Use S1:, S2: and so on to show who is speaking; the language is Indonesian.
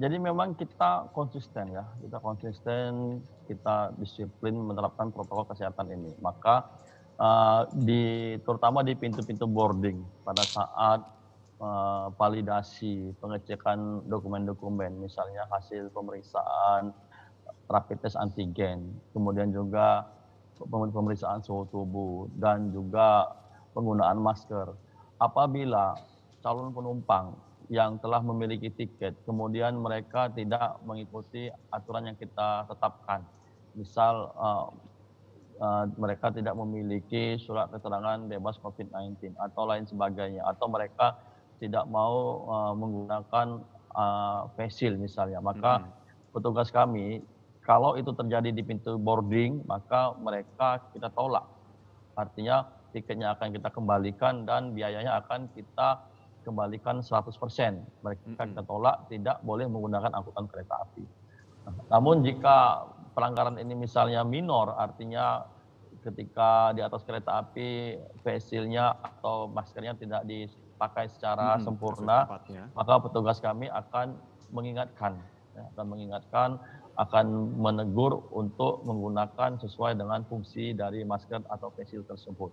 S1: jadi memang kita konsisten ya, kita konsisten, kita disiplin menerapkan protokol kesehatan ini. Maka uh, di terutama di pintu-pintu boarding pada saat uh, validasi pengecekan dokumen-dokumen, misalnya hasil pemeriksaan rapid test antigen, kemudian juga pemeriksaan suhu tubuh dan juga penggunaan masker. Apabila calon penumpang yang telah memiliki tiket, kemudian mereka tidak mengikuti aturan yang kita tetapkan. Misal uh, uh, mereka tidak memiliki surat keterangan bebas COVID-19 atau lain sebagainya, atau mereka tidak mau uh, menggunakan uh, facial misalnya. Maka hmm. petugas kami kalau itu terjadi di pintu boarding, maka mereka kita tolak. Artinya tiketnya akan kita kembalikan dan biayanya akan kita kembalikan 100%. Mereka kita tolak tidak boleh menggunakan angkutan kereta api. Nah, namun jika pelanggaran ini misalnya minor, artinya ketika di atas kereta api facial-nya atau maskernya tidak dipakai secara hmm, sempurna, maka petugas kami akan mengingatkan, ya, akan mengingatkan, akan menegur untuk menggunakan sesuai dengan fungsi dari masker atau pensil tersebut.